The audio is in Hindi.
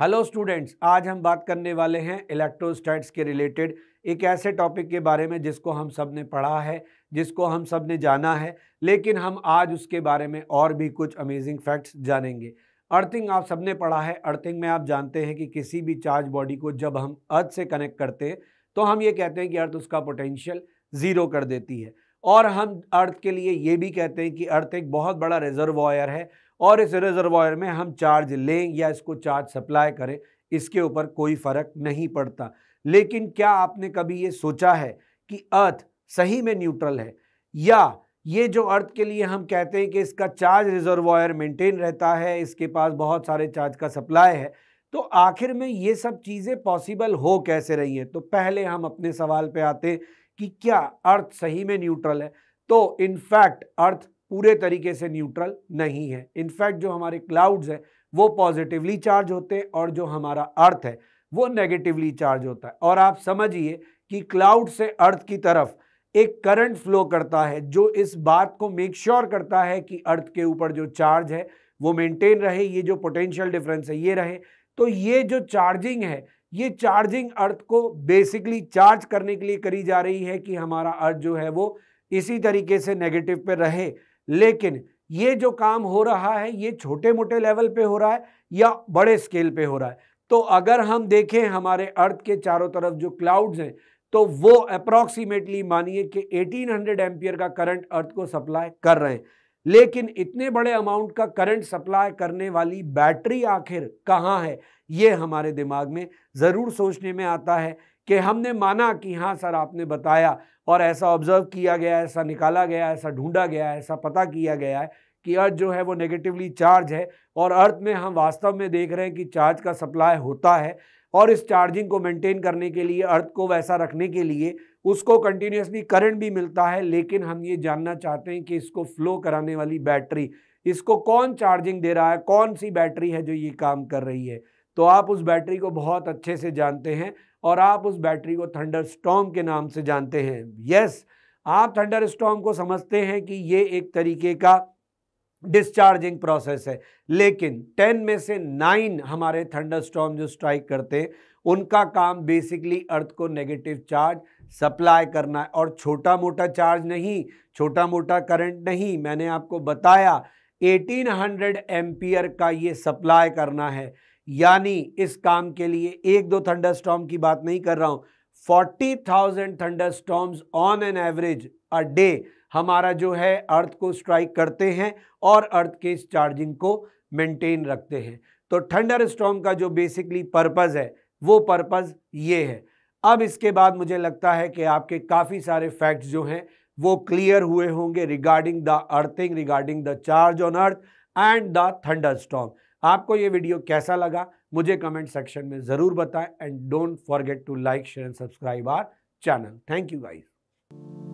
हेलो स्टूडेंट्स आज हम बात करने वाले हैं इलेक्ट्रोस्टैट्स के रिलेटेड एक ऐसे टॉपिक के बारे में जिसको हम सब ने पढ़ा है जिसको हम सब ने जाना है लेकिन हम आज उसके बारे में और भी कुछ अमेजिंग फैक्ट्स जानेंगे अर्थिंग आप सब ने पढ़ा है अर्थिंग में आप जानते हैं कि किसी भी चार्ज बॉडी को जब हम अर्थ से कनेक्ट करते हैं तो हम ये कहते हैं कि अर्थ उसका पोटेंशियल ज़ीरो कर देती है और हम अर्थ के लिए ये भी कहते हैं कि अर्थ एक बहुत बड़ा रिजर्वायर है और इस रिजर्वायर में हम चार्ज लें या इसको चार्ज सप्लाई करें इसके ऊपर कोई फ़र्क नहीं पड़ता लेकिन क्या आपने कभी ये सोचा है कि अर्थ सही में न्यूट्रल है या ये जो अर्थ के लिए हम कहते हैं कि इसका चार्ज रिजर्वायर मेंटेन रहता है इसके पास बहुत सारे चार्ज का सप्लाई है तो आखिर में ये सब चीज़ें पॉसिबल हो कैसे रही हैं तो पहले हम अपने सवाल पे आते हैं कि क्या अर्थ सही में न्यूट्रल है तो इनफैक्ट अर्थ पूरे तरीके से न्यूट्रल नहीं है इनफैक्ट जो हमारे क्लाउड्स हैं वो पॉजिटिवली चार्ज होते हैं और जो हमारा अर्थ है वो नेगेटिवली चार्ज होता है और आप समझिए कि क्लाउड से अर्थ की तरफ एक करंट फ्लो करता है जो इस बात को मेक श्योर sure करता है कि अर्थ के ऊपर जो चार्ज है वो मेंटेन रहे ये जो पोटेंशियल डिफरेंस है ये रहे तो ये जो चार्जिंग है ये चार्जिंग अर्थ को बेसिकली चार्ज करने के लिए करी जा रही है कि हमारा अर्थ जो है वो इसी तरीके से नेगेटिव पे रहे लेकिन ये जो काम हो रहा है ये छोटे मोटे लेवल पे हो रहा है या बड़े स्केल पे हो रहा है तो अगर हम देखें हमारे अर्थ के चारों तरफ जो क्लाउड्स हैं तो वो अप्रॉक्सीमेटली मानिए कि 1800 हंड्रेड एम्पियर का करंट अर्थ को सप्लाई कर रहे हैं लेकिन इतने बड़े अमाउंट का करंट सप्लाई करने वाली बैटरी आखिर कहाँ है ये हमारे दिमाग में ज़रूर सोचने में आता है कि हमने माना कि हाँ सर आपने बताया और ऐसा ऑब्ज़र्व किया गया ऐसा निकाला गया ऐसा ढूंढा गया ऐसा पता किया गया है कि अर्थ जो है वो नेगेटिवली चार्ज है और अर्थ में हम वास्तव में देख रहे हैं कि चार्ज का सप्लाई होता है और इस चार्जिंग को मेंटेन करने के लिए अर्थ को वैसा रखने के लिए उसको कंटिन्यूसली करंट भी मिलता है लेकिन हम ये जानना चाहते हैं कि इसको फ्लो कराने वाली बैटरी इसको कौन चार्जिंग दे रहा है कौन सी बैटरी है जो ये काम कर रही है तो आप उस बैटरी को बहुत अच्छे से जानते हैं और आप उस बैटरी को थंडर स्टॉम के नाम से जानते हैं यस आप थंडर स्टॉम को समझते हैं कि ये एक तरीके का डिस्चार्जिंग प्रोसेस है लेकिन टेन में से नाइन हमारे थंडर स्टॉम जो स्ट्राइक करते हैं उनका काम बेसिकली अर्थ को नेगेटिव चार्ज सप्लाई करना है और छोटा मोटा चार्ज नहीं छोटा मोटा करंट नहीं मैंने आपको बताया 1800 एम्पियर का ये सप्लाई करना है यानी इस काम के लिए एक दो थंडर स्टॉम की बात नहीं कर रहा हूं forty thousand thunderstorms on an average a day हमारा जो है अर्थ को स्ट्राइक करते हैं और अर्थ के इस चार्जिंग को मेंटेन रखते हैं तो थंडर स्टॉम का जो बेसिकली पर्पज़ है वो पर्पज़ ये है अब इसके बाद मुझे लगता है कि आपके काफ़ी सारे फैक्ट्स जो हैं वो क्लियर हुए होंगे regarding the earthing regarding the charge on earth and the thunderstorm आपको ये वीडियो कैसा लगा मुझे कमेंट सेक्शन में ज़रूर बताएं and don't forget to like share and subscribe our channel thank you guys